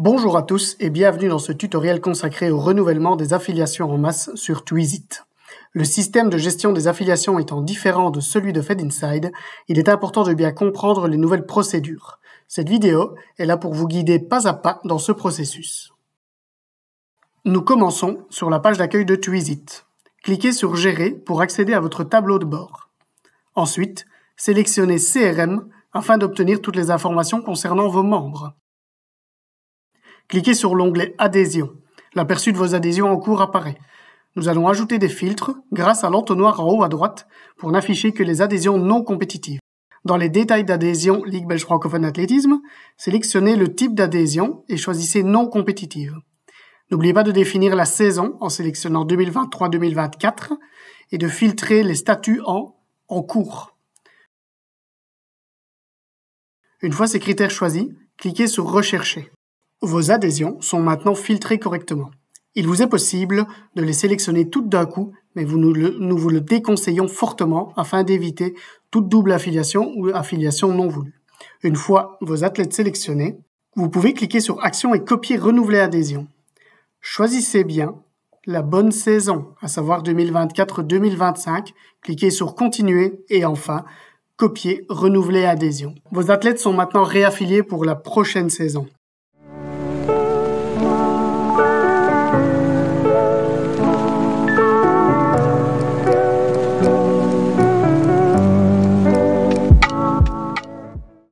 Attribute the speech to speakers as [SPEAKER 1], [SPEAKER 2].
[SPEAKER 1] Bonjour à tous et bienvenue dans ce tutoriel consacré au renouvellement des affiliations en masse sur Twizit. Le système de gestion des affiliations étant différent de celui de FedInside, il est important de bien comprendre les nouvelles procédures. Cette vidéo est là pour vous guider pas à pas dans ce processus. Nous commençons sur la page d'accueil de Twizit. Cliquez sur Gérer pour accéder à votre tableau de bord. Ensuite, sélectionnez CRM afin d'obtenir toutes les informations concernant vos membres cliquez sur l'onglet Adhésion. L'aperçu de vos adhésions en cours apparaît. Nous allons ajouter des filtres grâce à l'entonnoir en haut à droite pour n'afficher que les adhésions non compétitives. Dans les détails d'adhésion Ligue belge francophone athlétisme, sélectionnez le type d'adhésion et choisissez non compétitive. N'oubliez pas de définir la saison en sélectionnant 2023-2024 et de filtrer les statuts en en cours. Une fois ces critères choisis, cliquez sur Rechercher. Vos adhésions sont maintenant filtrées correctement. Il vous est possible de les sélectionner toutes d'un coup, mais nous, nous vous le déconseillons fortement afin d'éviter toute double affiliation ou affiliation non voulue. Une fois vos athlètes sélectionnés, vous pouvez cliquer sur Action et copier Renouveler adhésion. Choisissez bien la bonne saison, à savoir 2024-2025, cliquez sur Continuer et enfin copier Renouveler adhésion. Vos athlètes sont maintenant réaffiliés pour la prochaine saison.